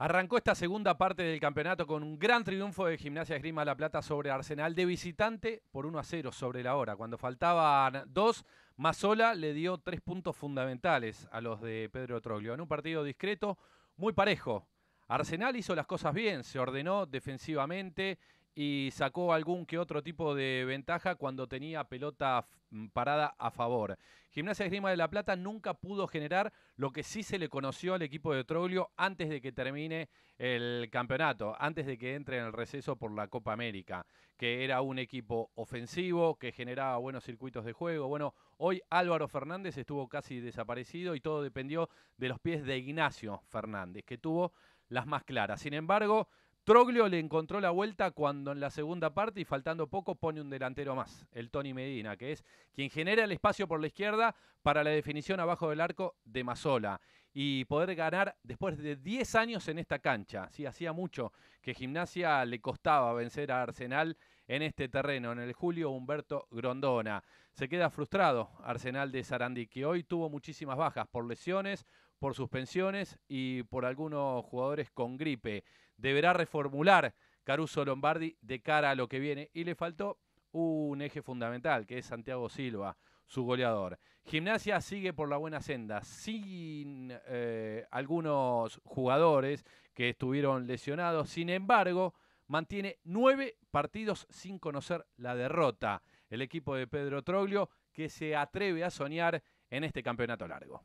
Arrancó esta segunda parte del campeonato con un gran triunfo de Gimnasia Esgrima La Plata sobre Arsenal de visitante por 1 a 0 sobre la hora. Cuando faltaban dos, Mazola le dio tres puntos fundamentales a los de Pedro Troglio. En un partido discreto, muy parejo. Arsenal hizo las cosas bien, se ordenó defensivamente, y sacó algún que otro tipo de ventaja cuando tenía pelota mm, parada a favor. Gimnasia Esgrima de la Plata nunca pudo generar lo que sí se le conoció al equipo de Troglio antes de que termine el campeonato, antes de que entre en el receso por la Copa América, que era un equipo ofensivo, que generaba buenos circuitos de juego. Bueno, hoy Álvaro Fernández estuvo casi desaparecido y todo dependió de los pies de Ignacio Fernández, que tuvo las más claras. Sin embargo, Troglio le encontró la vuelta cuando en la segunda parte y faltando poco pone un delantero más, el Tony Medina, que es quien genera el espacio por la izquierda para la definición abajo del arco de Masola y poder ganar después de 10 años en esta cancha. Sí, hacía mucho que Gimnasia le costaba vencer a Arsenal en este terreno, en el Julio Humberto Grondona. Se queda frustrado Arsenal de Sarandí, que hoy tuvo muchísimas bajas por lesiones, por suspensiones y por algunos jugadores con gripe. Deberá reformular Caruso Lombardi de cara a lo que viene y le faltó un eje fundamental, que es Santiago Silva, su goleador. Gimnasia sigue por la buena senda, sin eh, algunos jugadores que estuvieron lesionados, sin embargo, mantiene nueve partidos sin conocer la derrota. El equipo de Pedro Troglio que se atreve a soñar en este campeonato largo.